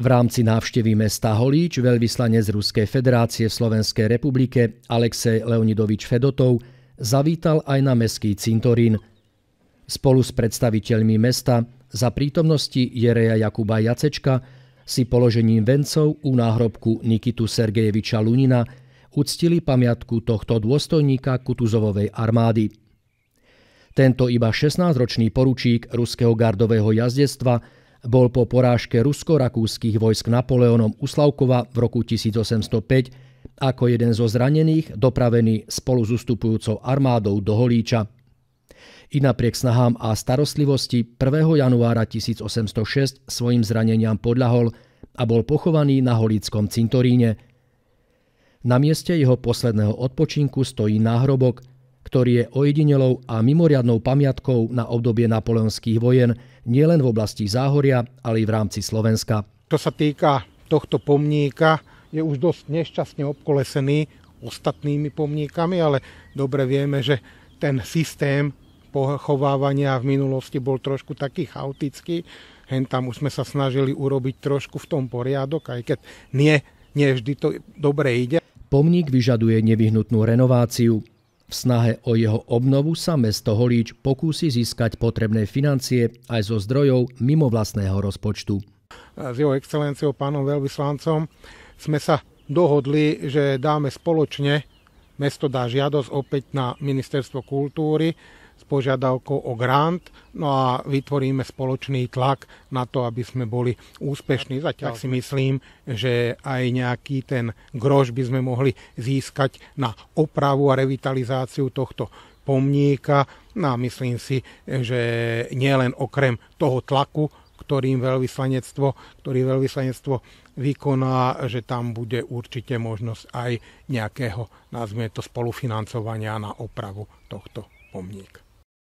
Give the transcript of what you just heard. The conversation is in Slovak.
V rámci návštevy mesta Holíč veľvyslanec Ruskej federácie v Slovenskej republike Alexej Leonidovič Fedotov zavítal aj na meský cintorín. Spolu s predstaviteľmi mesta za prítomnosti Jereja Jakuba Jacečka si položením vencov u náhrobku Nikitu Sergejeviča Lunina uctili pamiatku tohto dôstojníka Kutuzovovej armády. Tento iba 16-ročný poručík ruského gardového jazdectva bol po porážke rusko-rakúskych vojsk Napoleonom Uslavkova v roku 1805 ako jeden zo zranených dopravený spolu s ustupujúcou armádou do Holíča. I napriek snahám a starostlivosti 1. januára 1806 svojim zraneniam podľahol a bol pochovaný na Holíckom cintoríne. Na mieste jeho posledného odpočinku stojí náhrobok – ktorý je ojedinelou a mimoriadnou pamiatkou na obdobie napoleonských vojen nielen v oblasti Záhoria, ale i v rámci Slovenska. To sa týka tohto pomníka, je už dosť nešťastne obkolesený ostatnými pomníkami, ale dobre vieme, že ten systém pochovávania v minulosti bol trošku taký chaotický. Hen tam už sme sa snažili urobiť trošku v tom poriadok, aj keď nie, nie vždy to dobre ide. Pomník vyžaduje nevyhnutnú renováciu. V snahe o jeho obnovu sa mesto Holíč pokúsi získať potrebné financie aj zo zdrojov mimo vlastného rozpočtu. S jeho excelenciou pánom veľvyslancom sme sa dohodli, že dáme spoločne, mesto dá žiadosť opäť na ministerstvo kultúry, s požiadavkou o grant, no a vytvoríme spoločný tlak na to, aby sme boli úspešní. Zatiaľ si myslím, že aj nejaký ten grož by sme mohli získať na opravu a revitalizáciu tohto pomníka. No a myslím si, že nielen okrem toho tlaku, ktorým veľvyslanectvo, ktorý veľvyslanectvo vykoná, že tam bude určite možnosť aj nejakého, nazvime to, spolufinancovania na opravu tohto pomníka.